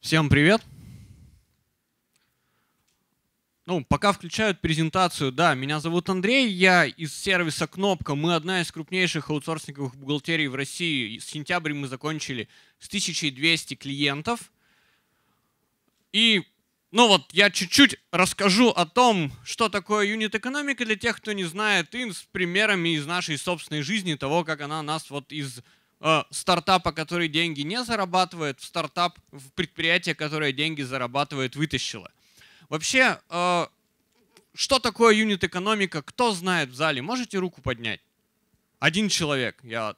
Всем привет! Ну, пока включают презентацию, да, меня зовут Андрей, я из сервиса «Кнопка». Мы одна из крупнейших аутсорсинговых бухгалтерий в России. С сентября мы закончили с 1200 клиентов. И, ну вот, я чуть-чуть расскажу о том, что такое юнит-экономика для тех, кто не знает, и с примерами из нашей собственной жизни, того, как она нас вот из э, стартапа, который деньги не зарабатывает, в стартап, в предприятие, которое деньги зарабатывает, вытащило. Вообще, э, что такое юнит-экономика? Кто знает в зале? Можете руку поднять? Один человек. Я...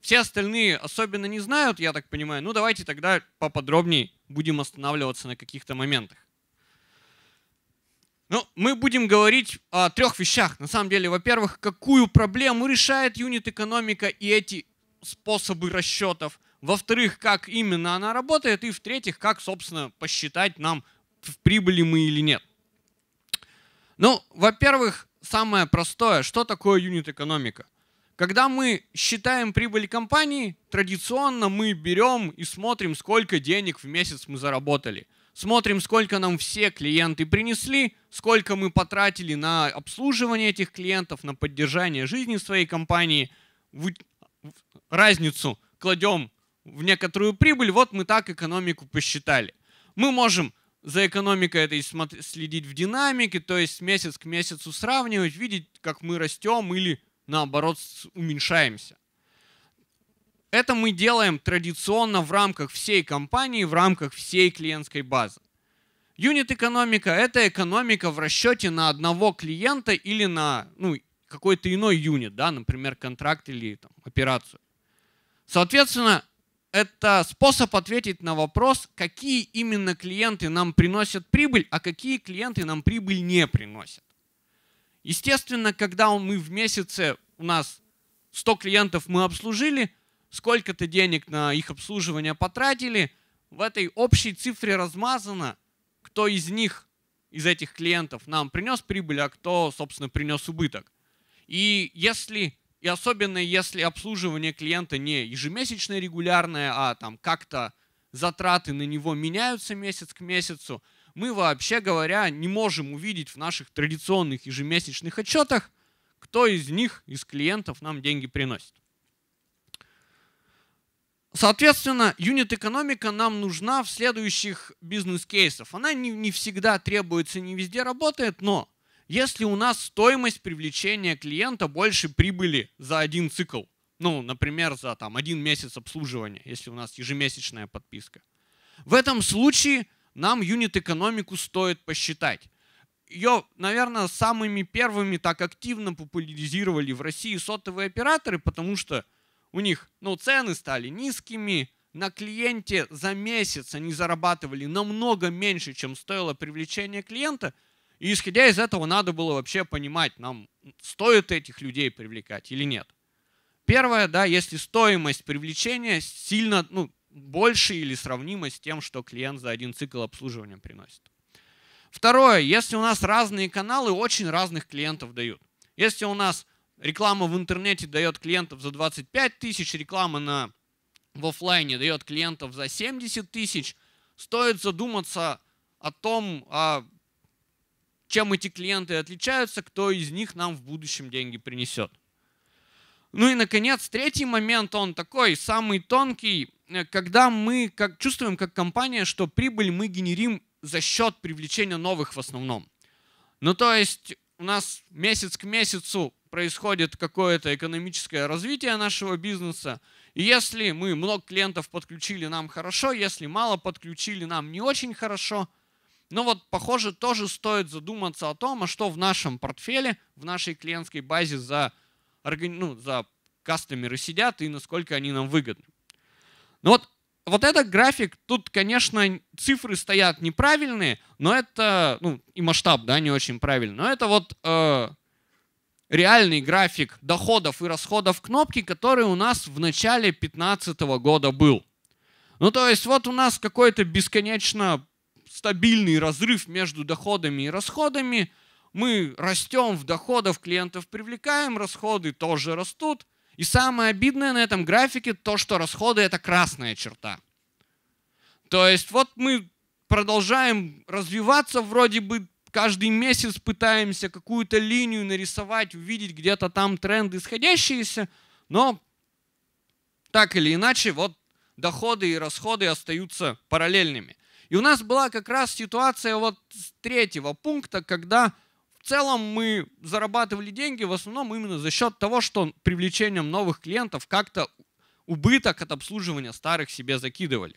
Все остальные особенно не знают, я так понимаю. Ну, давайте тогда поподробнее будем останавливаться на каких-то моментах. Ну, мы будем говорить о трех вещах. На самом деле, во-первых, какую проблему решает юнит-экономика и эти способы расчетов, во-вторых, как именно она работает, и в-третьих, как, собственно, посчитать нам, в прибыли мы или нет. Ну, во-первых, самое простое, что такое юнит-экономика? Когда мы считаем прибыль компании, традиционно мы берем и смотрим, сколько денег в месяц мы заработали. Смотрим, сколько нам все клиенты принесли, сколько мы потратили на обслуживание этих клиентов, на поддержание жизни своей компании – разницу кладем в некоторую прибыль, вот мы так экономику посчитали. Мы можем за экономикой этой следить в динамике, то есть месяц к месяцу сравнивать, видеть, как мы растем или наоборот уменьшаемся. Это мы делаем традиционно в рамках всей компании, в рамках всей клиентской базы. Юнит-экономика – это экономика в расчете на одного клиента или на ну, какой-то иной юнит, да, например, контракт или там, операцию. Соответственно, это способ ответить на вопрос, какие именно клиенты нам приносят прибыль, а какие клиенты нам прибыль не приносят. Естественно, когда мы в месяце, у нас 100 клиентов мы обслужили, сколько-то денег на их обслуживание потратили, в этой общей цифре размазано, кто из них, из этих клиентов нам принес прибыль, а кто, собственно, принес убыток. И если и особенно если обслуживание клиента не ежемесячное, регулярное, а там как-то затраты на него меняются месяц к месяцу, мы вообще говоря не можем увидеть в наших традиционных ежемесячных отчетах, кто из них, из клиентов нам деньги приносит. Соответственно, юнит-экономика нам нужна в следующих бизнес-кейсах. Она не, не всегда требуется, не везде работает, но если у нас стоимость привлечения клиента больше прибыли за один цикл, ну, например, за там, один месяц обслуживания, если у нас ежемесячная подписка, в этом случае нам юнит-экономику стоит посчитать. Ее, наверное, самыми первыми так активно популяризировали в России сотовые операторы, потому что у них ну, цены стали низкими, на клиенте за месяц они зарабатывали намного меньше, чем стоило привлечение клиента – и исходя из этого надо было вообще понимать, нам стоит этих людей привлекать или нет. Первое, да, если стоимость привлечения сильно, ну, больше или сравнима с тем, что клиент за один цикл обслуживания приносит. Второе, если у нас разные каналы, очень разных клиентов дают. Если у нас реклама в интернете дает клиентов за 25 тысяч, реклама на, в офлайне дает клиентов за 70 тысяч, стоит задуматься о том, а чем эти клиенты отличаются, кто из них нам в будущем деньги принесет. Ну и, наконец, третий момент, он такой, самый тонкий, э, когда мы как, чувствуем как компания, что прибыль мы генерим за счет привлечения новых в основном. Ну то есть у нас месяц к месяцу происходит какое-то экономическое развитие нашего бизнеса. И если мы много клиентов подключили, нам хорошо, если мало подключили, нам не очень хорошо – но ну вот, похоже, тоже стоит задуматься о том, а что в нашем портфеле, в нашей клиентской базе за, ну, за кастомеры сидят и насколько они нам выгодны. Ну вот, вот этот график, тут, конечно, цифры стоят неправильные, но это, ну, и масштаб, да, не очень правильный, но это вот э, реальный график доходов и расходов кнопки, который у нас в начале 2015 года был. Ну, то есть вот у нас какой-то бесконечно стабильный разрыв между доходами и расходами. Мы растем в доходах, клиентов привлекаем, расходы тоже растут. И самое обидное на этом графике то, что расходы это красная черта. То есть вот мы продолжаем развиваться, вроде бы каждый месяц пытаемся какую-то линию нарисовать, увидеть где-то там тренды исходящиеся, но так или иначе вот доходы и расходы остаются параллельными. И у нас была как раз ситуация вот с третьего пункта, когда в целом мы зарабатывали деньги в основном именно за счет того, что привлечением новых клиентов как-то убыток от обслуживания старых себе закидывали.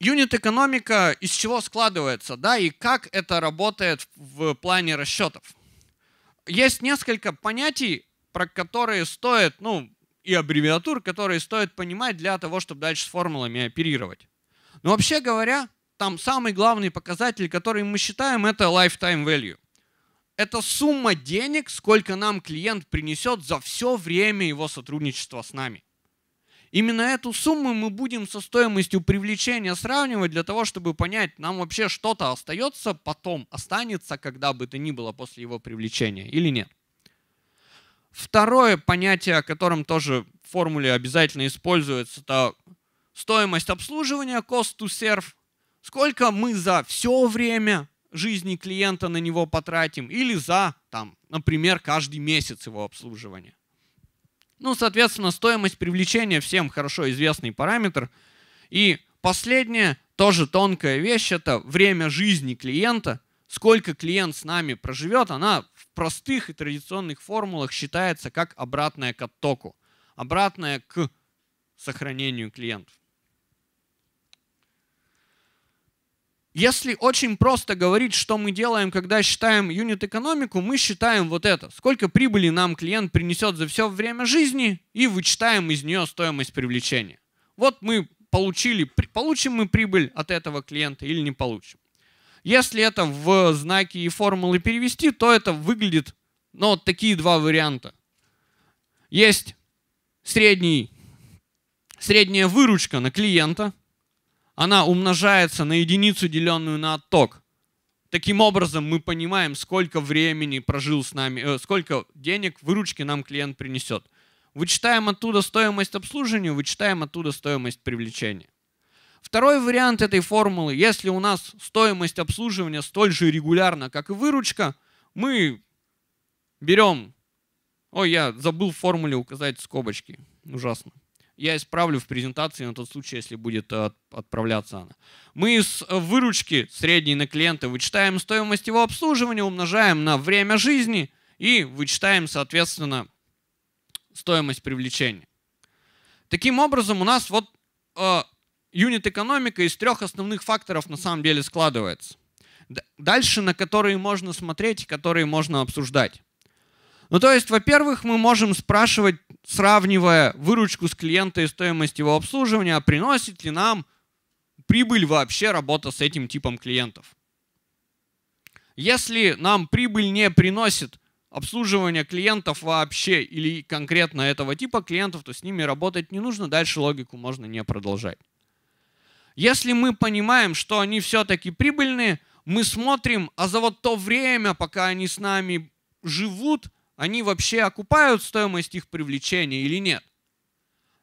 Юнит-экономика из чего складывается, да, и как это работает в плане расчетов. Есть несколько понятий, про которые стоит, ну, и аббревиатур, которые стоит понимать для того, чтобы дальше с формулами оперировать. Но вообще говоря, там самый главный показатель, который мы считаем, это lifetime value. Это сумма денег, сколько нам клиент принесет за все время его сотрудничества с нами. Именно эту сумму мы будем со стоимостью привлечения сравнивать для того, чтобы понять, нам вообще что-то остается потом, останется, когда бы то ни было после его привлечения или нет. Второе понятие, о котором тоже в формуле обязательно используется, это стоимость обслуживания, cost to serve. Сколько мы за все время жизни клиента на него потратим или за, там, например, каждый месяц его обслуживания. Ну, соответственно, стоимость привлечения всем хорошо известный параметр. И последнее, тоже тонкая вещь, это время жизни клиента – сколько клиент с нами проживет, она в простых и традиционных формулах считается как обратная к оттоку, обратная к сохранению клиентов. Если очень просто говорить, что мы делаем, когда считаем юнит-экономику, мы считаем вот это. Сколько прибыли нам клиент принесет за все время жизни и вычитаем из нее стоимость привлечения. Вот мы получили, получим мы прибыль от этого клиента или не получим. Если это в знаки и формулы перевести, то это выглядит, ну, вот такие два варианта. Есть средний, средняя выручка на клиента, она умножается на единицу, деленную на отток. Таким образом, мы понимаем, сколько времени прожил с нами, э, сколько денег выручки нам клиент принесет. Вычитаем оттуда стоимость обслуживания, вычитаем оттуда стоимость привлечения. Второй вариант этой формулы, если у нас стоимость обслуживания столь же регулярна, как и выручка, мы берем... Ой, я забыл в формуле указать скобочки. Ужасно. Я исправлю в презентации на тот случай, если будет э, отправляться она. Мы из выручки средней на клиента вычитаем стоимость его обслуживания, умножаем на время жизни и вычитаем, соответственно, стоимость привлечения. Таким образом, у нас вот э, юнит-экономика из трех основных факторов на самом деле складывается. Дальше, на которые можно смотреть, которые можно обсуждать. Ну, то есть, во-первых, мы можем спрашивать, сравнивая выручку с клиента и стоимость его обслуживания, а приносит ли нам прибыль вообще работа с этим типом клиентов. Если нам прибыль не приносит обслуживание клиентов вообще или конкретно этого типа клиентов, то с ними работать не нужно, дальше логику можно не продолжать. Если мы понимаем, что они все-таки прибыльные, мы смотрим, а за вот то время, пока они с нами живут, они вообще окупают стоимость их привлечения или нет.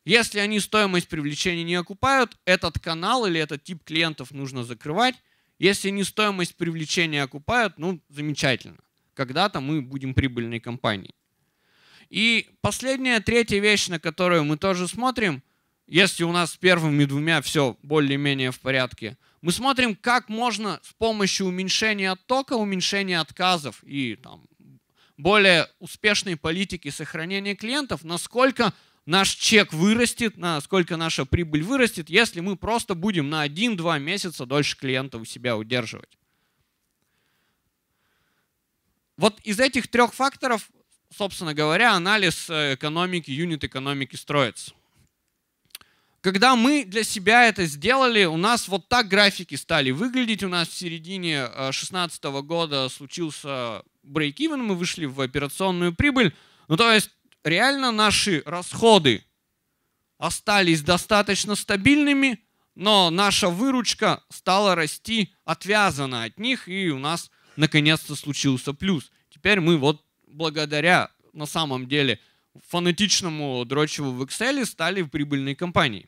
Если они стоимость привлечения не окупают, этот канал или этот тип клиентов нужно закрывать. Если они стоимость привлечения окупают, ну, замечательно. Когда-то мы будем прибыльной компанией. И последняя, третья вещь, на которую мы тоже смотрим, если у нас с первыми двумя все более-менее в порядке, мы смотрим, как можно с помощью уменьшения оттока, уменьшения отказов и там, более успешной политики сохранения клиентов, насколько наш чек вырастет, насколько наша прибыль вырастет, если мы просто будем на 1-2 месяца дольше клиента у себя удерживать. Вот из этих трех факторов, собственно говоря, анализ э, экономики, юнит экономики строится. Когда мы для себя это сделали, у нас вот так графики стали выглядеть. У нас в середине 2016 э, года случился break-even, мы вышли в операционную прибыль. Ну, то есть реально наши расходы остались достаточно стабильными, но наша выручка стала расти отвязана от них, и у нас наконец-то случился плюс. Теперь мы вот благодаря на самом деле фанатичному дрочеву в Excel стали в прибыльной компании.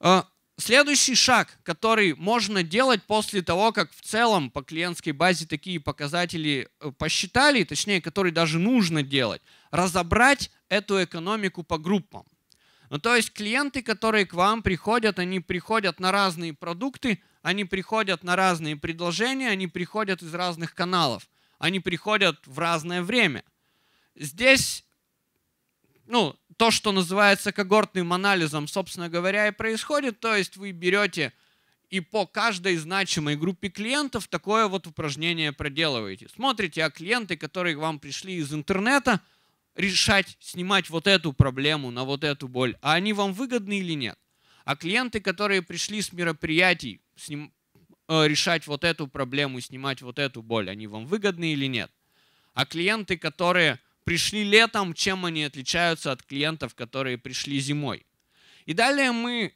А, следующий шаг, который можно делать после того, как в целом по клиентской базе такие показатели э, посчитали, точнее, который даже нужно делать, разобрать эту экономику по группам. Ну, то есть клиенты, которые к вам приходят, они приходят на разные продукты, они приходят на разные предложения, они приходят из разных каналов, они приходят в разное время. Здесь ну, то, что называется когортным анализом, собственно говоря, и происходит. То есть вы берете и по каждой значимой группе клиентов такое вот упражнение проделываете. Смотрите, а клиенты, которые к вам пришли из интернета, решать, снимать вот эту проблему на вот эту боль, а они вам выгодны или нет. А клиенты, которые пришли с мероприятий, с э, решать вот эту проблему, снимать вот эту боль, они вам выгодны или нет. А клиенты, которые пришли летом, чем они отличаются от клиентов, которые пришли зимой. И далее мы,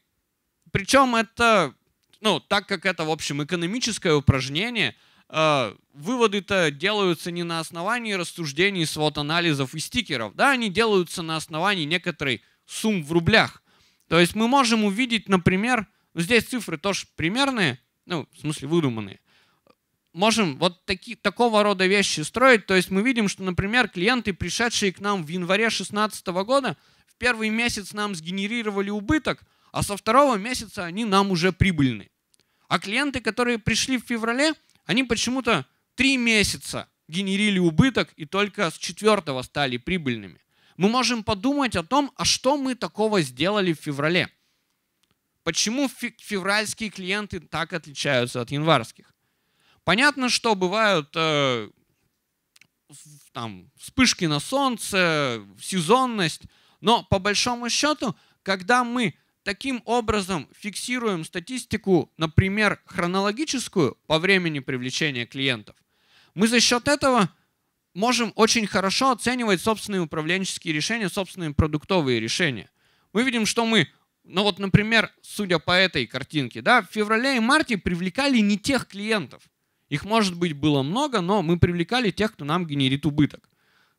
причем это, ну, так как это, в общем, экономическое упражнение, э, выводы-то делаются не на основании рассуждений, свод-анализов и стикеров, да, они делаются на основании некоторой сумм в рублях. То есть мы можем увидеть, например, ну, здесь цифры тоже примерные, ну, в смысле выдуманные, можем вот таки, такого рода вещи строить. То есть мы видим, что, например, клиенты, пришедшие к нам в январе 2016 года, в первый месяц нам сгенерировали убыток, а со второго месяца они нам уже прибыльны. А клиенты, которые пришли в феврале, они почему-то три месяца генерили убыток и только с четвертого стали прибыльными. Мы можем подумать о том, а что мы такого сделали в феврале. Почему февральские клиенты так отличаются от январских? Понятно, что бывают э, там, вспышки на солнце, сезонность, но по большому счету, когда мы таким образом фиксируем статистику, например, хронологическую по времени привлечения клиентов, мы за счет этого можем очень хорошо оценивать собственные управленческие решения, собственные продуктовые решения. Мы видим, что мы, ну вот, например, судя по этой картинке, да, в феврале и марте привлекали не тех клиентов. Их, может быть, было много, но мы привлекали тех, кто нам генерит убыток.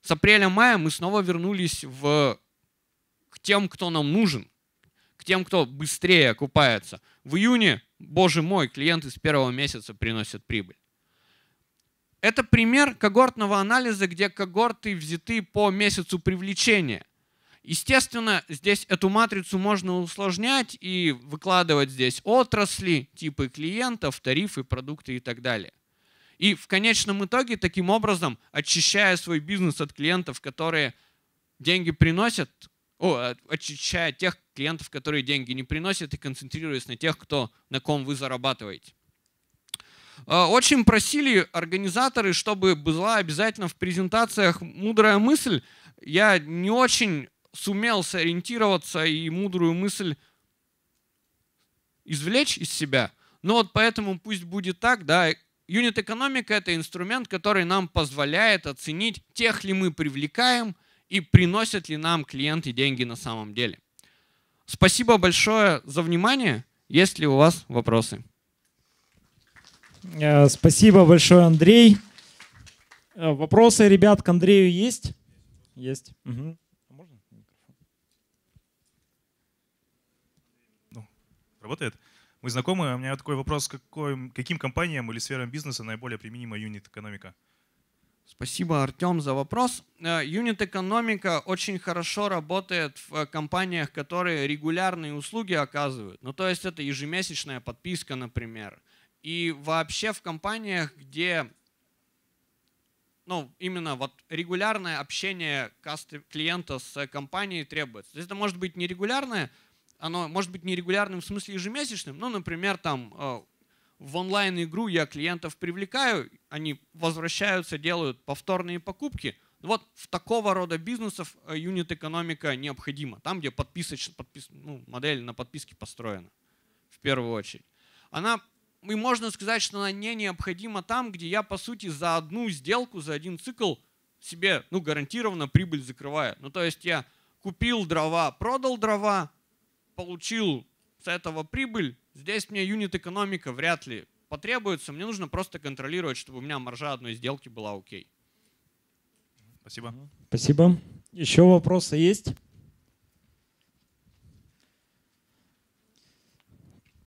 С апреля-мая мы снова вернулись в... к тем, кто нам нужен, к тем, кто быстрее окупается. В июне, боже мой, клиенты с первого месяца приносят прибыль. Это пример когортного анализа, где когорты взяты по месяцу привлечения. Естественно, здесь эту матрицу можно усложнять и выкладывать здесь отрасли, типы клиентов, тарифы, продукты и так далее. И в конечном итоге, таким образом, очищая свой бизнес от клиентов, которые деньги приносят, о, очищая тех клиентов, которые деньги не приносят, и концентрируясь на тех, кто, на ком вы зарабатываете. А, очень просили организаторы, чтобы была обязательно в презентациях мудрая мысль. Я не очень сумел сориентироваться и мудрую мысль извлечь из себя. Но вот поэтому пусть будет так, да, Юнит-экономика – это инструмент, который нам позволяет оценить, тех ли мы привлекаем и приносят ли нам клиенты деньги на самом деле. Спасибо большое за внимание. Есть ли у вас вопросы? Э, спасибо большое, Андрей. Э, вопросы, ребят, к Андрею есть? Есть. Угу. Работает? Мы знакомы, а у меня такой вопрос, какой, каким компаниям или сферам бизнеса наиболее применима юнит-экономика? Спасибо, Артем, за вопрос. Э, юнит-экономика очень хорошо работает в э, компаниях, которые регулярные услуги оказывают. Ну, то есть это ежемесячная подписка, например. И вообще в компаниях, где ну, именно вот регулярное общение клиента с э, компанией требуется. То есть это может быть нерегулярное, оно может быть не регулярным в смысле ежемесячным, но, например, там э, в онлайн-игру я клиентов привлекаю, они возвращаются, делают повторные покупки. Вот в такого рода бизнесов э, юнит-экономика необходима. Там, где подписоч, подпис, ну, модель на подписке построена, в первую очередь. Она, и можно сказать, что она не необходима там, где я, по сути, за одну сделку, за один цикл себе ну, гарантированно прибыль закрываю. Ну, то есть я купил дрова, продал дрова, получил с этого прибыль, здесь мне юнит экономика вряд ли потребуется, мне нужно просто контролировать, чтобы у меня маржа одной сделки была окей. Спасибо. Спасибо. Еще вопросы есть?